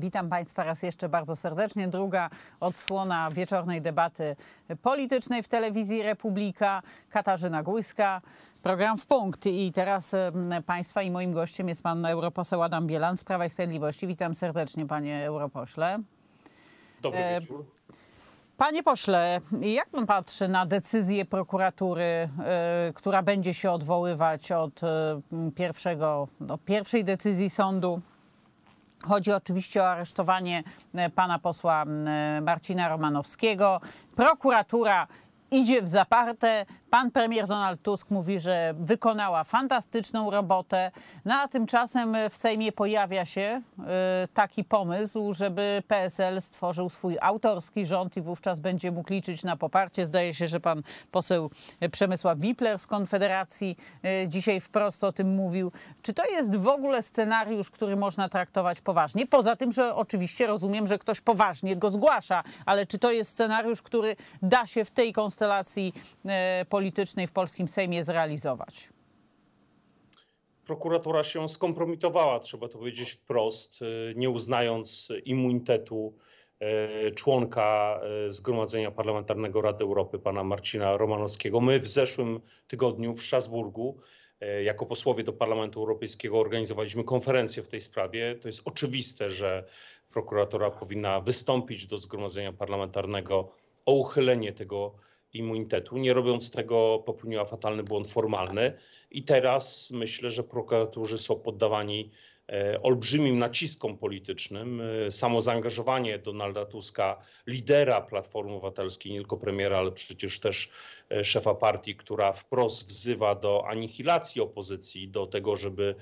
Witam Państwa raz jeszcze bardzo serdecznie. Druga odsłona wieczornej debaty politycznej w telewizji Republika. Katarzyna Głyska, program w punkt. I teraz mm, Państwa i moim gościem jest Pan Europoseł Adam Bielan z Prawa i Sprawiedliwości. Witam serdecznie Panie Europośle. Dobry e, wieczór. Panie pośle, jak pan patrzy na decyzję prokuratury, e, która będzie się odwoływać od e, pierwszego, no, pierwszej decyzji sądu Chodzi oczywiście o aresztowanie e, pana posła e, Marcina Romanowskiego. Prokuratura idzie w zaparte. Pan premier Donald Tusk mówi, że wykonała fantastyczną robotę. No a tymczasem w Sejmie pojawia się y, taki pomysł, żeby PSL stworzył swój autorski rząd i wówczas będzie mógł liczyć na poparcie. Zdaje się, że pan poseł Przemysław Wipler z Konfederacji y, dzisiaj wprost o tym mówił. Czy to jest w ogóle scenariusz, który można traktować poważnie? Poza tym, że oczywiście rozumiem, że ktoś poważnie go zgłasza, ale czy to jest scenariusz, który da się w tej konstytucji konstelacji e, politycznej w polskim Sejmie zrealizować? Prokuratura się skompromitowała, trzeba to powiedzieć wprost, e, nie uznając immunitetu e, członka Zgromadzenia Parlamentarnego Rady Europy, pana Marcina Romanowskiego. My w zeszłym tygodniu w Strasburgu jako posłowie do Parlamentu Europejskiego organizowaliśmy konferencję w tej sprawie. To jest oczywiste, że prokuratura powinna wystąpić do Zgromadzenia Parlamentarnego o uchylenie tego immunitetu. Nie robiąc tego, popełniła fatalny błąd formalny. I teraz myślę, że prokuratorzy są poddawani e, olbrzymim naciskom politycznym. E, samo zaangażowanie Donalda Tuska, lidera Platformy Obywatelskiej, nie tylko premiera, ale przecież też e, szefa partii, która wprost wzywa do anihilacji opozycji, do tego, żeby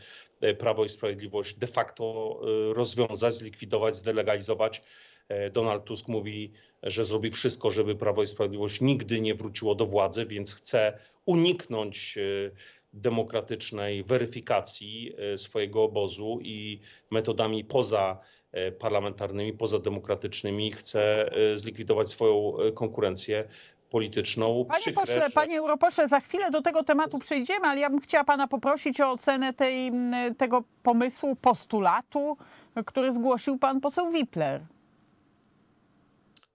Prawo i Sprawiedliwość de facto rozwiązać, zlikwidować, zdelegalizować E, Donald Tusk mówi, że zrobi wszystko, żeby Prawo i Sprawiedliwość nigdy nie wróciło do władzy, więc chce uniknąć e, demokratycznej weryfikacji e, swojego obozu i metodami poza parlamentarnymi, pozademokratycznymi chce zlikwidować swoją konkurencję polityczną. Panie, Przykre, pośle, że... panie europośle, za chwilę do tego tematu przejdziemy, ale ja bym chciała pana poprosić o ocenę tej, tego pomysłu, postulatu, który zgłosił pan poseł Wipler.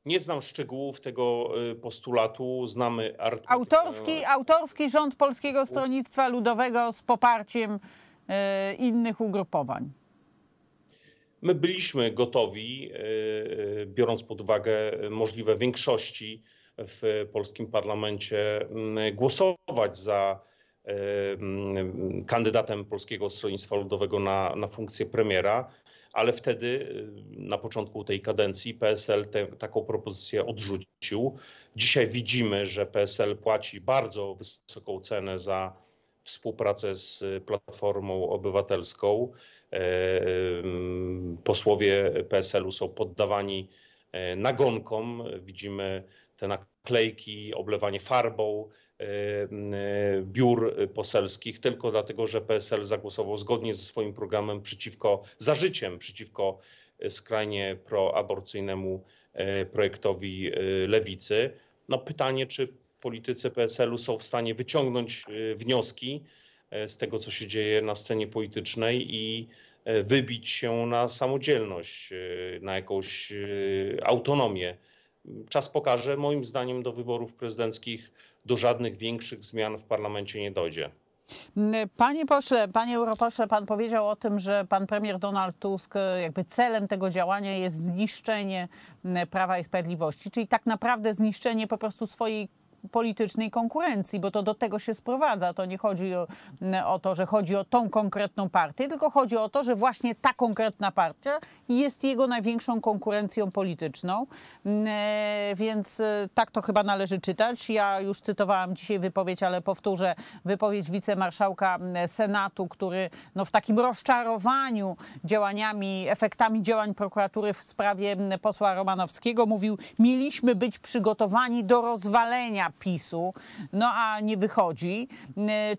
Nie znam szczegółów tego y, postulatu, znamy artykuł. Autorski, autorski rząd Polskiego Stronnictwa Ludowego z poparciem y, innych ugrupowań. My byliśmy gotowi, y, biorąc pod uwagę możliwe większości w polskim parlamencie, mm, głosować za kandydatem Polskiego Stronnictwa Ludowego na, na funkcję premiera, ale wtedy na początku tej kadencji PSL te, taką propozycję odrzucił. Dzisiaj widzimy, że PSL płaci bardzo wysoką cenę za współpracę z Platformą Obywatelską. Posłowie PSL-u są poddawani nagonkom. Widzimy te naklejki, oblewanie farbą y, y, biur poselskich tylko dlatego, że PSL zagłosował zgodnie ze swoim programem przeciwko, za życiem przeciwko y, skrajnie proaborcyjnemu projektowi lewicy. No pytanie, czy politycy PSL-u są w stanie wyciągnąć wnioski z tego, co się dzieje na scenie politycznej i wybić się na samodzielność, na jakąś autonomię Czas pokaże. Moim zdaniem do wyborów prezydenckich do żadnych większych zmian w parlamencie nie dojdzie. Panie pośle, panie europośle, pan powiedział o tym, że pan premier Donald Tusk, jakby celem tego działania jest zniszczenie mm, Prawa i Sprawiedliwości, czyli tak naprawdę zniszczenie po prostu swojej politycznej konkurencji, bo to do tego się sprowadza. To nie chodzi o, mm, o to, że chodzi o tą konkretną partię, tylko chodzi o to, że właśnie ta konkretna partia jest jego największą konkurencją polityczną. Mm, e, więc e, tak to chyba należy czytać. Ja już cytowałam dzisiaj wypowiedź, ale powtórzę wypowiedź wicemarszałka mm, Senatu, który no, w takim rozczarowaniu działaniami, efektami działań prokuratury w sprawie posła Romanowskiego mówił, mieliśmy być przygotowani do rozwalenia PiSu, no a nie wychodzi.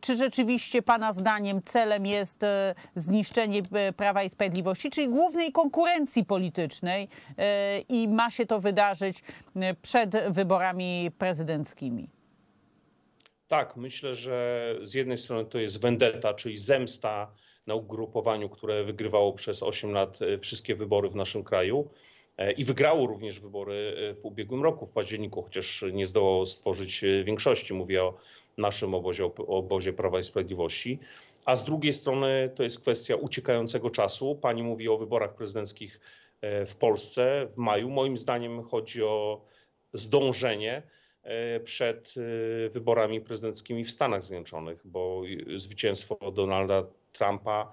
Czy rzeczywiście Pana zdaniem celem jest e, zniszczenie e, Prawa i Sprawiedliwości, czyli głównej konkurencji politycznej e, i ma się to wydarzyć przed wyborami prezydenckimi? Tak, myślę, że z jednej strony to jest vendetta, czyli zemsta na ugrupowaniu, które wygrywało przez 8 lat wszystkie wybory w naszym kraju. E, i wygrało również wybory e, w ubiegłym roku, w październiku, chociaż nie zdołało stworzyć e, większości. Mówię o naszym obozie, o obozie Prawa i Sprawiedliwości. A z drugiej strony to jest kwestia uciekającego czasu. Pani mówi o wyborach prezydenckich w Polsce w maju. Moim zdaniem chodzi o zdążenie przed wyborami prezydenckimi w Stanach Zjednoczonych, bo zwycięstwo Donalda Trumpa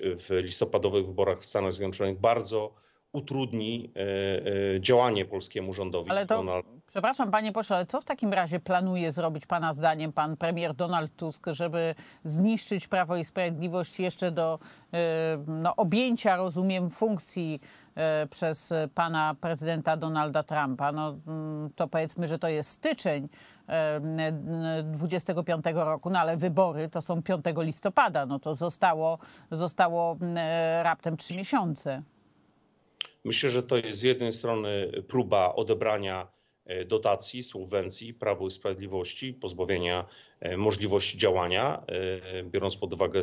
w listopadowych wyborach w Stanach Zjednoczonych bardzo utrudni e, e, działanie polskiemu rządowi. Ale to, Donald... przepraszam panie pośle, ale co w takim razie planuje zrobić pana zdaniem pan premier Donald Tusk, żeby zniszczyć Prawo i Sprawiedliwość jeszcze do e, no, objęcia, rozumiem, funkcji przez pana prezydenta Donalda Trumpa. No, mm, to powiedzmy, że to jest styczeń 25 roku, no ale wybory to są 5 listopada. No to zostało, zostało raptem trzy miesiące. Myślę, że to jest z jednej strony próba odebrania e, dotacji, subwencji Prawo i Sprawiedliwości, pozbawienia e, możliwości działania, e, biorąc pod uwagę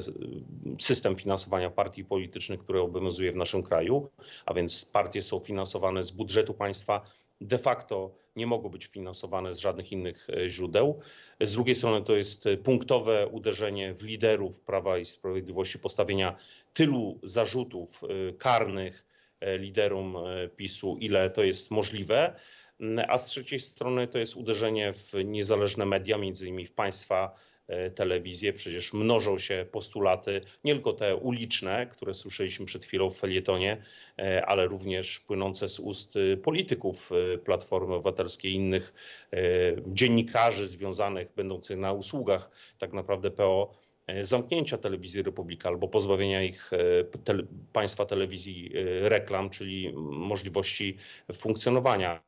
system finansowania partii politycznych, który obowiązuje w naszym kraju, a więc partie są finansowane z budżetu państwa, de facto nie mogą być finansowane z żadnych innych źródeł. Z drugiej strony to jest punktowe uderzenie w liderów Prawa i Sprawiedliwości, postawienia tylu zarzutów karnych, E, Liderom e, PiSu, ile to jest możliwe, mm, a z trzeciej strony to jest uderzenie w niezależne media, między innymi w państwa e, telewizję. Przecież mnożą się postulaty, nie tylko te uliczne, które słyszeliśmy przed chwilą w felietonie, ale również płynące z ust polityków Platformy Obywatelskiej, innych dziennikarzy związanych, będących na usługach tak naprawdę PO E, zamknięcia telewizji Republika albo pozbawienia ich e, państwa telewizji e, reklam, czyli możliwości funkcjonowania.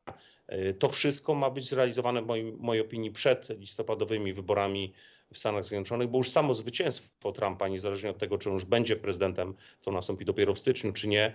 To wszystko ma być zrealizowane, w mojej, mojej opinii, przed listopadowymi wyborami w Stanach Zjednoczonych, bo już samo zwycięstwo Trumpa, niezależnie od tego, czy on już będzie prezydentem, to nastąpi dopiero w styczniu, czy nie,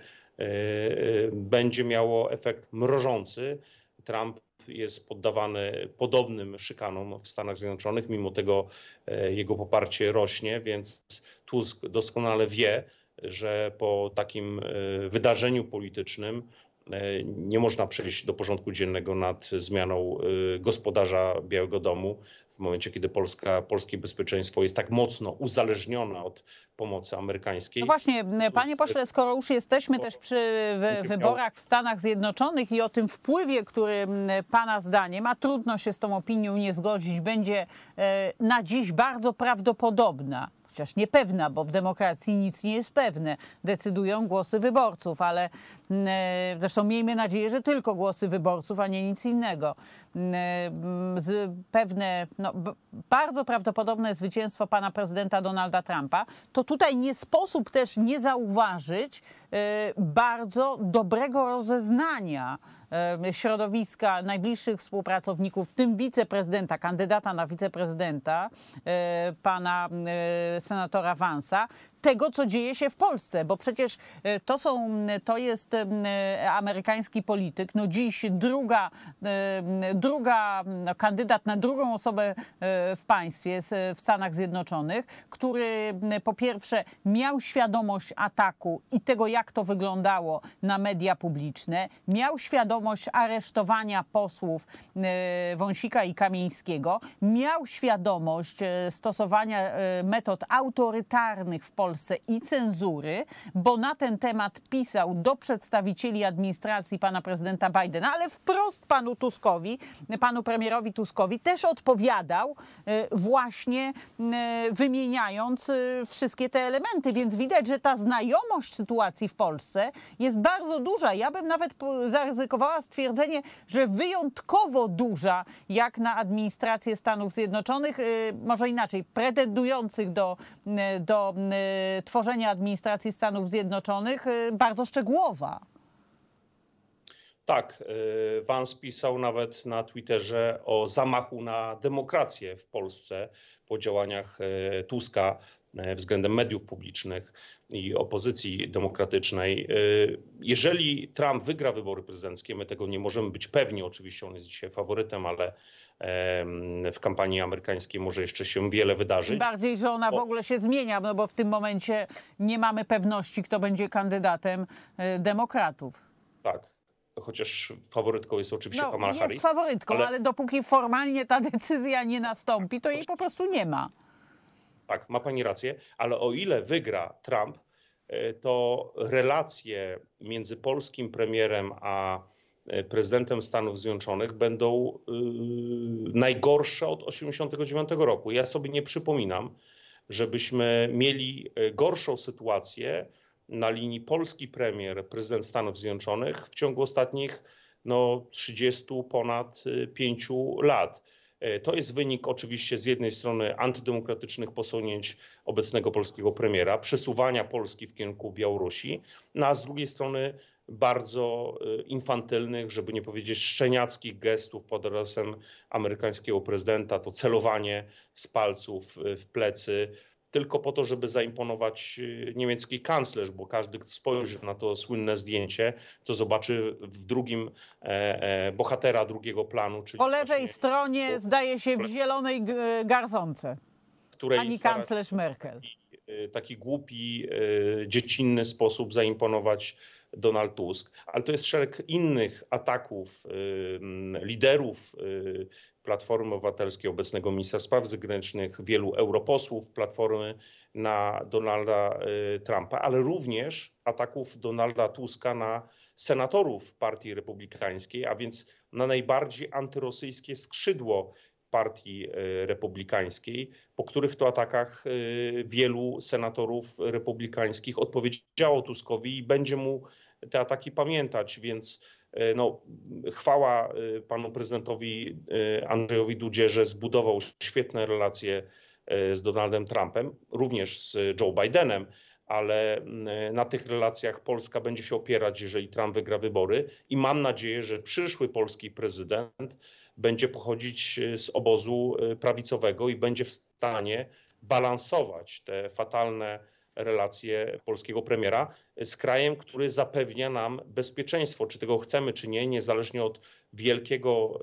będzie miało efekt mrożący. Trump jest poddawany podobnym szykanom w Stanach Zjednoczonych, mimo tego e, jego poparcie rośnie, więc Tusk doskonale wie, że po takim e, wydarzeniu politycznym E, nie można przejść do porządku dziennego nad zmianą e, gospodarza Białego Domu w momencie, kiedy Polska, polskie bezpieczeństwo jest tak mocno uzależnione od pomocy amerykańskiej. No właśnie, panie pośle, skoro już jesteśmy też przy wyborach w Stanach Zjednoczonych i o tym wpływie, który pana zdaniem, a trudno się z tą opinią nie zgodzić, będzie e, na dziś bardzo prawdopodobna chociaż niepewna, bo w demokracji nic nie jest pewne. Decydują głosy wyborców, ale E, zresztą miejmy nadzieję, że tylko głosy wyborców, a nie nic innego. E, pewne, no, bardzo prawdopodobne zwycięstwo pana prezydenta Donalda Trumpa, to tutaj nie sposób też nie zauważyć e, bardzo dobrego rozeznania środowiska najbliższych współpracowników, w tym wiceprezydenta, kandydata na wiceprezydenta, pana senatora Vansa, tego, co dzieje się w Polsce, bo przecież to, są, to jest amerykański polityk. No dziś druga, druga no, kandydat na drugą osobę e, w państwie, w Stanach Zjednoczonych, który po pierwsze miał świadomość ataku i tego, jak to wyglądało na media publiczne, miał świadomość aresztowania posłów e, Wąsika i Kamińskiego, miał świadomość e, stosowania metod autorytarnych w Polsce i cenzury, bo na ten temat pisał do przedstawicieli przedstawicieli administracji pana prezydenta Bidena, ale wprost panu Tuskowi, panu premierowi Tuskowi też odpowiadał y, właśnie y, wymieniając y, wszystkie te elementy, więc widać, że ta znajomość sytuacji w Polsce jest bardzo duża. Ja bym nawet zaryzykowała stwierdzenie, że wyjątkowo duża jak na administrację Stanów Zjednoczonych, może inaczej, pretendujących do, do tworzenia administracji Stanów Zjednoczonych, bardzo szczegółowa tak, y, Vance pisał nawet na Twitterze o zamachu na demokrację w Polsce po działaniach y, Tuska y, względem mediów publicznych i opozycji demokratycznej. Jeżeli Trump wygra wybory prezydenckie, my tego nie możemy być pewni, oczywiście on jest dzisiaj faworytem, ale w kampanii amerykańskiej może jeszcze się wiele wydarzyć. Bardziej, że ona w ogóle się zmienia, no bo w tym momencie nie mamy pewności, kto będzie kandydatem demokratów. Tak chociaż faworytką jest oczywiście no, Kamala Harris. Jest faworytką, ale... ale... dopóki formalnie ta decyzja nie nastąpi, to jej po prostu nie ma. Tak, ma pani rację, ale o ile wygra Trump, e, to relacje między polskim premierem a e, prezydentem Stanów Zjednoczonych będą yy, najgorsze od 1989 roku. Ja sobie nie przypominam, żebyśmy mieli gorszą sytuację na linii polski premier, prezydent Stanów Zjednoczonych w ciągu ostatnich no, 30 ponad 5 y, lat. E, to jest wynik oczywiście z jednej strony antydemokratycznych posunięć obecnego polskiego premiera, przesuwania Polski w kierunku Białorusi, no a z drugiej strony bardzo y, infantylnych, żeby nie powiedzieć szczeniackich gestów pod adresem amerykańskiego prezydenta, to celowanie z palców y, w plecy tylko po to, żeby zaimponować y, niemiecki kanclerz, bo każdy, kto spojrzy na to słynne zdjęcie, to zobaczy w drugim e, e bohatera drugiego planu. Czyli po lewej stronie, po, zdaje się, w zielonej e, garzonce. Pani kanclerz Merkel Y, taki głupi, y, dziecinny sposób zaimponować Donald Tusk, ale to jest szereg innych ataków y, mm, liderów Platformy Obywatelskiej, obecnego ministra spraw zagranicznych, wielu europosłów Platformy na Donalda Trumpa, ale również ataków Donalda Tuska na senatorów Partii Republikańskiej, a więc na najbardziej antyrosyjskie skrzydło partii y, republikańskiej, po których to atakach y, wielu senatorów republikańskich odpowiedziało Tuskowi i będzie mu te ataki pamiętać, więc y, no, chwała panu prezydentowi Andrzejowi Dudzie, że zbudował świetne relacje z Donaldem Trumpem, również z Joe Bidenem, ale na tych relacjach Polska będzie się opierać, jeżeli Trump wygra wybory i mam nadzieję, że przyszły polski prezydent będzie pochodzić e, z obozu e, prawicowego i będzie w stanie balansować te fatalne relacje polskiego premiera z krajem, który zapewnia nam bezpieczeństwo, czy tego chcemy, czy nie, niezależnie od wielkiego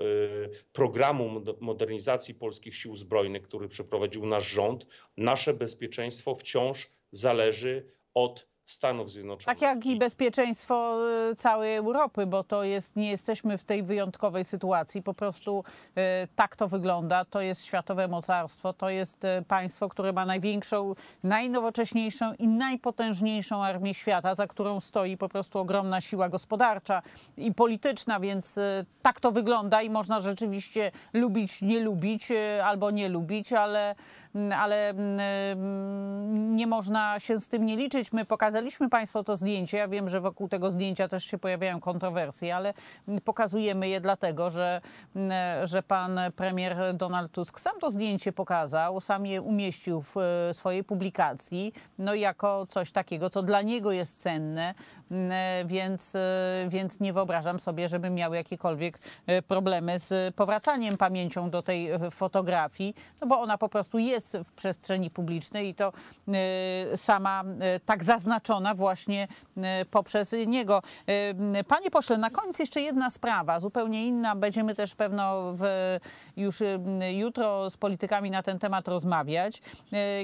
e, programu modernizacji polskich sił zbrojnych, który przeprowadził nasz rząd. Nasze bezpieczeństwo wciąż zależy od Stanów Zjednoczonych. Tak jak i bezpieczeństwo y, całej Europy, bo to jest, nie jesteśmy w tej wyjątkowej sytuacji, po prostu y, tak to wygląda, to jest światowe mocarstwo, to jest y, państwo, które ma największą, najnowocześniejszą i najpotężniejszą armię świata, za którą stoi po prostu ogromna siła gospodarcza i polityczna, więc tak to wygląda i można rzeczywiście lubić, nie lubić albo nie lubić, ale Mm, ale mm, mm, nie można się z tym nie liczyć. My pokazaliśmy Państwu to zdjęcie. Ja wiem, że wokół tego zdjęcia też się pojawiają kontrowersje, ale pokazujemy je dlatego, że, że pan premier Donald Tusk sam to zdjęcie pokazał, sam je umieścił w e, swojej publikacji, no jako coś takiego, co dla niego jest cenne, Mm, e, więc, e, więc nie wyobrażam sobie, żeby miał jakiekolwiek e, problemy z powracaniem pamięcią do tej fotografii, no bo ona po prostu jest w przestrzeni publicznej i to sama tak zaznaczona właśnie poprzez niego. Panie pośle, na koniec jeszcze jedna sprawa, zupełnie inna. Będziemy też pewno w, już jutro z politykami na ten temat rozmawiać.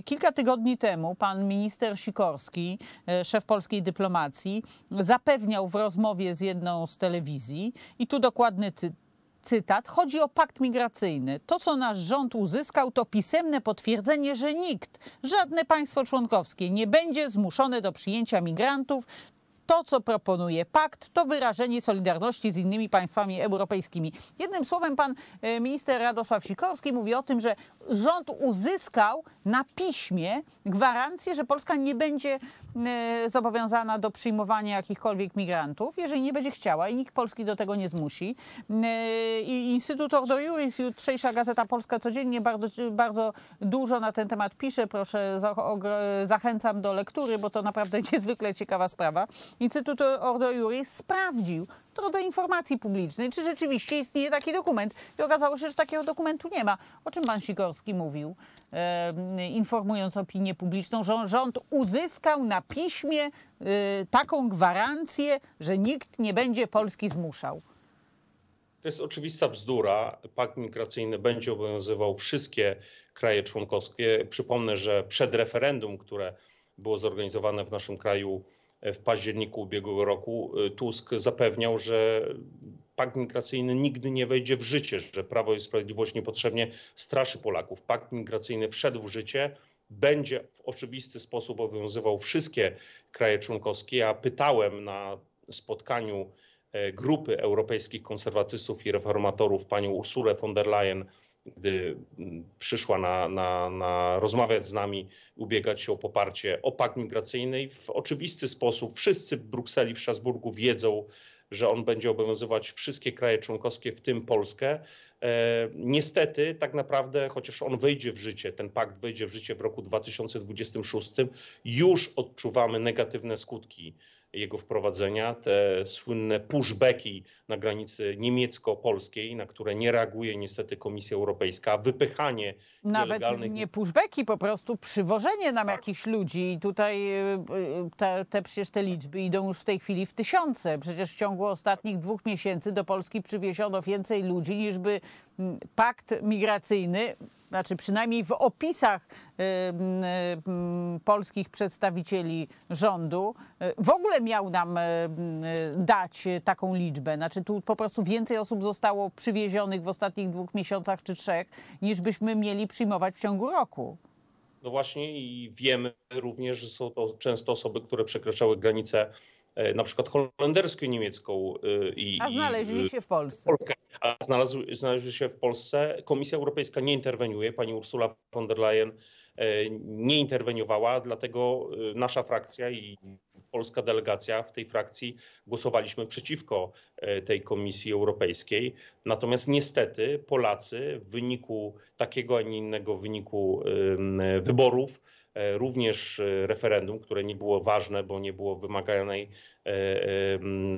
Kilka tygodni temu pan minister Sikorski, szef polskiej dyplomacji, zapewniał w rozmowie z jedną z telewizji, i tu dokładny cytat, chodzi o pakt migracyjny. To, co nasz rząd uzyskał, to pisemne potwierdzenie, że nikt, żadne państwo członkowskie nie będzie zmuszone do przyjęcia migrantów, to, co proponuje pakt, to wyrażenie solidarności z innymi państwami europejskimi. Jednym słowem, pan e, minister Radosław Sikorski mówi o tym, że rząd uzyskał na piśmie gwarancję, że Polska nie będzie e, zobowiązana do przyjmowania jakichkolwiek migrantów, jeżeli nie będzie chciała i nikt Polski do tego nie zmusi. E, I Instytut Ordo Juris, jutrzejsza Gazeta Polska codziennie bardzo, bardzo dużo na ten temat pisze. Proszę, zachęcam do lektury, bo to naprawdę niezwykle ciekawa sprawa. Instytut Ordo Iuris sprawdził to do informacji publicznej, czy rzeczywiście istnieje taki dokument. I okazało się, że takiego dokumentu nie ma. O czym pan Sikorski mówił, e, informując opinię publiczną, że rząd uzyskał na piśmie e, taką gwarancję, że nikt nie będzie Polski zmuszał. To jest oczywista bzdura. Pakt migracyjny będzie obowiązywał wszystkie kraje członkowskie. Przypomnę, że przed referendum, które było zorganizowane w naszym kraju w październiku ubiegłego roku y, Tusk zapewniał, że pakt migracyjny nigdy nie wejdzie w życie, że Prawo i Sprawiedliwość niepotrzebnie straszy Polaków. Pakt migracyjny wszedł w życie, będzie w oczywisty sposób obowiązywał wszystkie kraje członkowskie. Ja pytałem na spotkaniu e, grupy europejskich konserwatystów i reformatorów panią Ursulę von der Leyen gdy mm, przyszła na, na, na rozmawiać z nami, ubiegać się o poparcie o pakt migracyjny w oczywisty sposób wszyscy w Brukseli, w Strasburgu wiedzą, że on będzie obowiązywać wszystkie kraje członkowskie, w tym Polskę. E, niestety, tak naprawdę, chociaż on wejdzie w życie, ten pakt wejdzie w życie w roku 2026, już odczuwamy negatywne skutki jego wprowadzenia, te słynne pushbacki na granicy niemiecko-polskiej, na które nie reaguje niestety Komisja Europejska, wypychanie Nawet nielegalnych... nie pushbacki, po prostu przywożenie nam tak. jakichś ludzi. I tutaj y, y, te, te, przecież te liczby idą już w tej chwili w tysiące. Przecież w ciągu ostatnich dwóch miesięcy do Polski przywieziono więcej ludzi niż by pakt migracyjny, znaczy przynajmniej w opisach y, y, polskich przedstawicieli rządu, y, w ogóle miał nam dać taką liczbę. Znaczy tu po prostu więcej osób zostało przywiezionych w ostatnich dwóch miesiącach czy trzech, niż byśmy mieli przyjmować w ciągu roku. No właśnie i wiemy również, że są to często osoby, które przekraczały granice E, na przykład holenderską, niemiecką. E, I, a znaleźli e, się w Polsce. a znalazły, się w Polsce. Komisja Europejska nie interweniuje. Pani Ursula von der Leyen E, nie interweniowała, dlatego e, nasza frakcja i polska delegacja w tej frakcji głosowaliśmy przeciwko e, tej Komisji Europejskiej. Natomiast niestety Polacy w wyniku takiego, a nie innego wyniku wyborów, również referendum, które nie było ważne, bo nie było wymaganej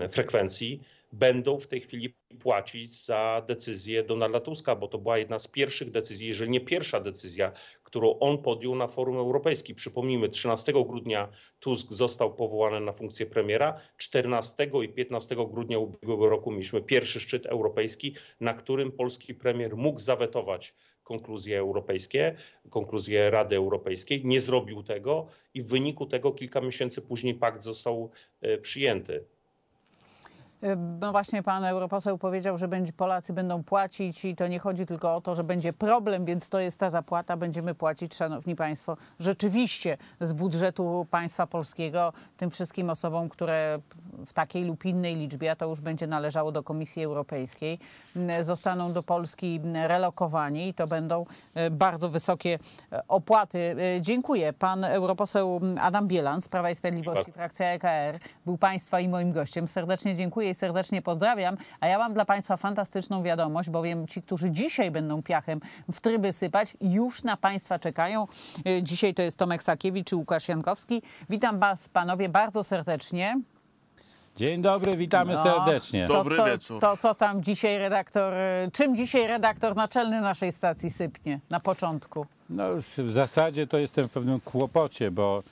frekwencji, będą w tej chwili płacić za decyzję Donalda Tuska, bo to była jedna z pierwszych decyzji, jeżeli nie pierwsza decyzja, którą on podjął na forum europejskim. Przypomnijmy, 13 grudnia Tusk został powołany na funkcję premiera, 14 i 15 grudnia ubiegłego roku mieliśmy pierwszy szczyt europejski, na którym polski premier mógł zawetować konkluzje europejskie, konkluzje Rady Europejskiej. Nie zrobił tego i w wyniku tego kilka miesięcy później pakt został e, przyjęty. Y, no właśnie pan europoseł powiedział, że będzie, Polacy będą płacić i to nie chodzi tylko o to, że będzie problem, więc to jest ta zapłata. Będziemy płacić, szanowni państwo, rzeczywiście z budżetu państwa polskiego tym wszystkim osobom, które w takiej lub innej liczbie, a to już będzie należało do Komisji Europejskiej, mm, zostaną do Polski relokowani i to będą y, bardzo wysokie y, opłaty. Dziękuję. Pan europoseł Adam Bielan z Prawa i Sprawiedliwości, frakcja EKR, był państwa i moim gościem. Serdecznie dziękuję serdecznie pozdrawiam. A ja mam dla Państwa fantastyczną wiadomość, bowiem ci, którzy dzisiaj będą piachem w tryby sypać, już na Państwa czekają. E, dzisiaj to jest Tomek Sakiewicz i Łukasz Jankowski. Witam Was, Panowie, bardzo serdecznie. Dzień dobry, witamy no, serdecznie. To, Dobry co, wieczór. To co tam dzisiaj redaktor, e, czym dzisiaj redaktor naczelny naszej stacji sypnie na początku? No, w zasadzie to jestem w pewnym kłopocie, bo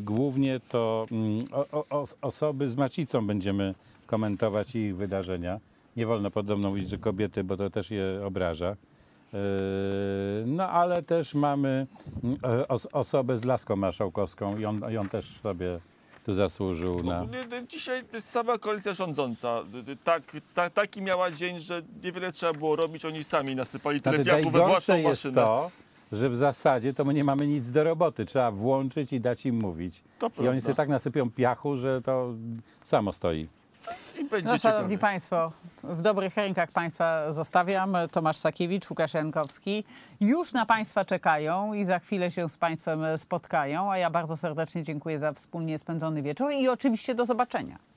głównie to mm, o, o, osoby z macicą będziemy komentować ich wydarzenia. Nie wolno podobno mówić, że kobiety, bo to też je obraża. Yy, no ale też mamy yy, osobę z laską marszałkowską i on, i on też sobie tu zasłużył no, na... Dzisiaj sama koalicja rządząca, tak, taki miała dzień, że niewiele trzeba było robić, oni sami nasypali tyle znaczy, we własną jest To, że w zasadzie to my nie mamy nic do roboty. Trzeba włączyć i dać im mówić. To I prawda. oni sobie tak nasypią piachu, że to samo stoi. Będzie no, Szanowni ciekawe. Państwo, w dobrych rękach Państwa zostawiam. Tomasz Sakiewicz, Łukasz Jankowski. Już na Państwa czekają i za chwilę się z Państwem spotkają. A ja bardzo serdecznie dziękuję za wspólnie spędzony wieczór i oczywiście do zobaczenia.